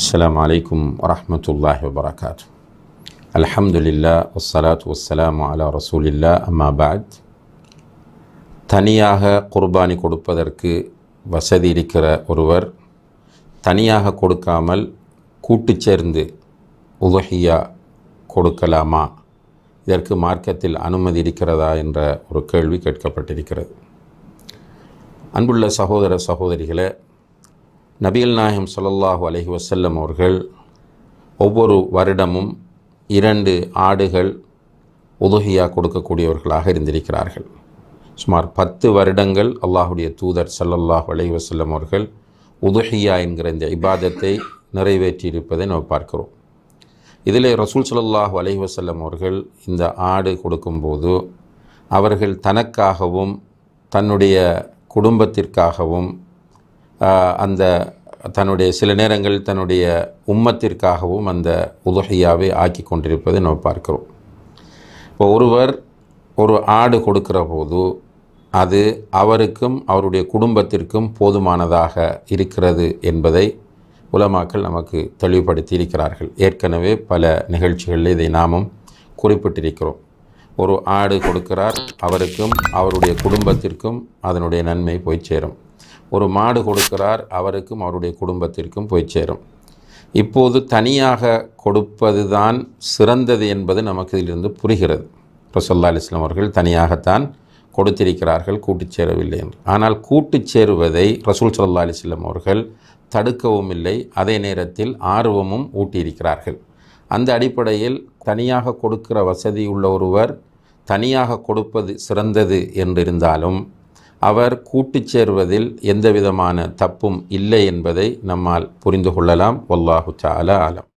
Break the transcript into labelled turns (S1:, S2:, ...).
S1: السلام عليكم ورحمة الله وبركاته الحمد لله والصلاة والسلام على رسول الله أما بعد தனியாக குர்பானி கொடுப்பதற்கு வசதி இருக்கிற ஒருவர் தனியாக கொடுக்காமல் கூட்டு சேர்ந்து உதகியா கொடுக்கலாமா இதற்கு மார்க்கத்தில் அனுமதி இருக்கிறதா என்ற ஒரு கேள்வி கேட்கப்பட்டிருக்கிறது அன்புள்ள சகோதர சகோதரிகளை நபிகள் நாயகம் சொல்லல்லாஹு அலஹி வசல்லம் அவர்கள் ஒவ்வொரு வருடமும் இரண்டு ஆடுகள் உதுகையாக கொடுக்கக்கூடியவர்களாக இருந்திருக்கிறார்கள் சுமார் பத்து வருடங்கள் அல்லாஹுடைய தூதர் சல்லல்லாஹ் அலஹி வசல்லம் அவர்கள் உதுஹியா என்கிற இந்த இபாதத்தை நிறைவேற்றியிருப்பதை நம்ம பார்க்கிறோம் இதில் ரசூல் சல்லாஹ் அலஹி வசல்லம் அவர்கள் இந்த ஆடு கொடுக்கும்போது அவர்கள் தனக்காகவும் தன்னுடைய குடும்பத்திற்காகவும் அந்த தன்னுடைய சில நேரங்கள் தன்னுடைய உம்மத்திற்காகவும் அந்த உதகையாகவே ஆக்கி கொண்டிருப்பதை நம்ம பார்க்கிறோம் இப்போ ஒருவர் ஒரு ஆடு கொடுக்கிற போது அது அவருக்கும் அவருடைய குடும்பத்திற்கும் போதுமானதாக இருக்கிறது என்பதை உலமாக்கள் நமக்கு தெளிவுபடுத்தி இருக்கிறார்கள் ஏற்கனவே பல நிகழ்ச்சிகளில் இதை நாமும் குறிப்பிட்டிருக்கிறோம் ஒரு ஆடு கொடுக்கிறார் அவருக்கும் அவருடைய குடும்பத்திற்கும் அதனுடைய நன்மை போய் சேரும் ஒரு மாடு கொடுக்கிறார் அவருக்கும் அவருடைய குடும்பத்திற்கும் போய் சேரும் இப்போது தனியாக கொடுப்பது தான் சிறந்தது என்பது நமக்கு இதிலிருந்து புரிகிறது ரசோல்லா அலிஸ்லாம் அவர்கள் தனியாகத்தான் கொடுத்திருக்கிறார்கள் கூட்டுச் சேரவில்லை என்று ஆனால் கூட்டுச் சேருவதை ரசூல் சல்லா அலிஸ்லாம் அவர்கள் தடுக்கவும் இல்லை அதே நேரத்தில் ஆர்வமும் ஊட்டியிருக்கிறார்கள் அந்த அடிப்படையில் தனியாக கொடுக்கிற வசதி உள்ள ஒருவர் தனியாக கொடுப்பது சிறந்தது என்றிருந்தாலும் அவர் கூட்டு சேர்வதில் எந்தவிதமான தப்பும் இல்லை என்பதை நம்மால் புரிந்து கொள்ளலாம் வல்லாஹு சாலா ஆலம்